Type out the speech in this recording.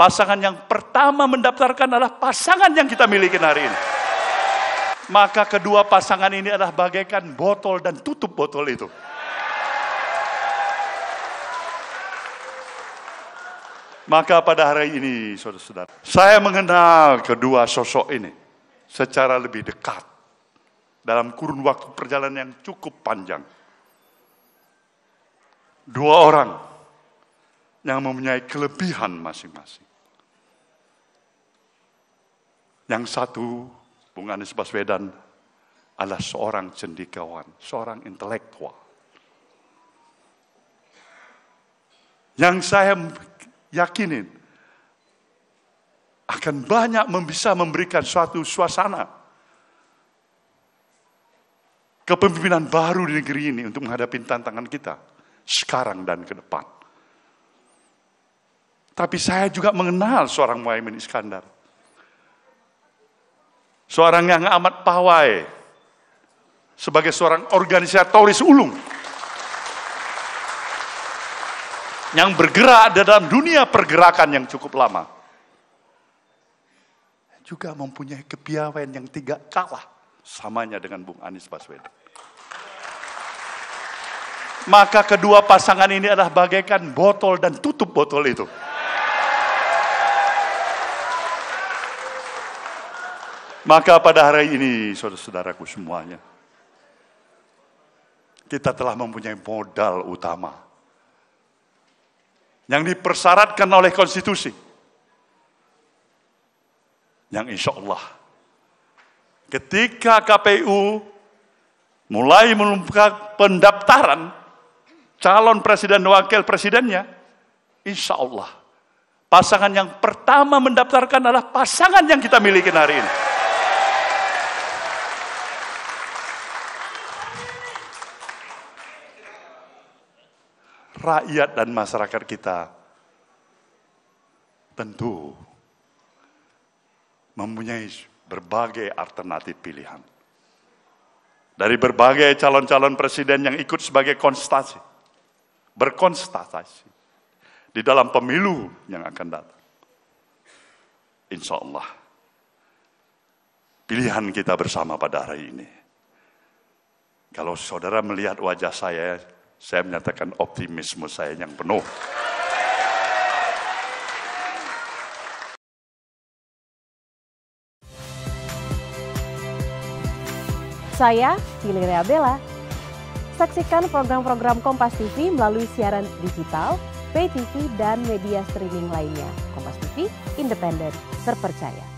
Pasangan yang pertama mendaftarkan adalah pasangan yang kita miliki hari ini. Maka kedua pasangan ini adalah bagaikan botol dan tutup botol itu. Maka pada hari ini, saudara-saudara, saya mengenal kedua sosok ini secara lebih dekat dalam kurun waktu perjalanan yang cukup panjang. Dua orang yang mempunyai kelebihan masing-masing. Yang satu, Bung Anies Baswedan adalah seorang cendikawan, seorang intelektual. Yang saya yakinin akan banyak bisa memberikan suatu suasana kepemimpinan baru di negeri ini untuk menghadapi tantangan kita sekarang dan ke depan. Tapi saya juga mengenal seorang Muhaimin Iskandar. Seorang yang amat pawai sebagai seorang organisatoris ulung. Yang bergerak dalam dunia pergerakan yang cukup lama. Juga mempunyai kepiawaian yang tidak kalah samanya dengan Bung Anies Baswedan maka kedua pasangan ini adalah bagaikan botol dan tutup botol itu. Maka pada hari ini, saudara-saudaraku semuanya, kita telah mempunyai modal utama yang dipersyaratkan oleh konstitusi. Yang insya Allah, ketika KPU mulai membuka pendaftaran calon presiden dan wakil presidennya, insya Allah, pasangan yang pertama mendaftarkan adalah pasangan yang kita miliki hari ini. rakyat dan masyarakat kita tentu mempunyai berbagai alternatif pilihan. Dari berbagai calon-calon presiden yang ikut sebagai konstasi, berkonstasi di dalam pemilu yang akan datang. Insya Allah, pilihan kita bersama pada hari ini. Kalau saudara melihat wajah saya saya menyatakan optimisme saya yang penuh. Saya Viliria Bella. Saksikan program-program Kompas TV melalui siaran digital, pay TV, dan media streaming lainnya. Kompas TV, independen, terpercaya.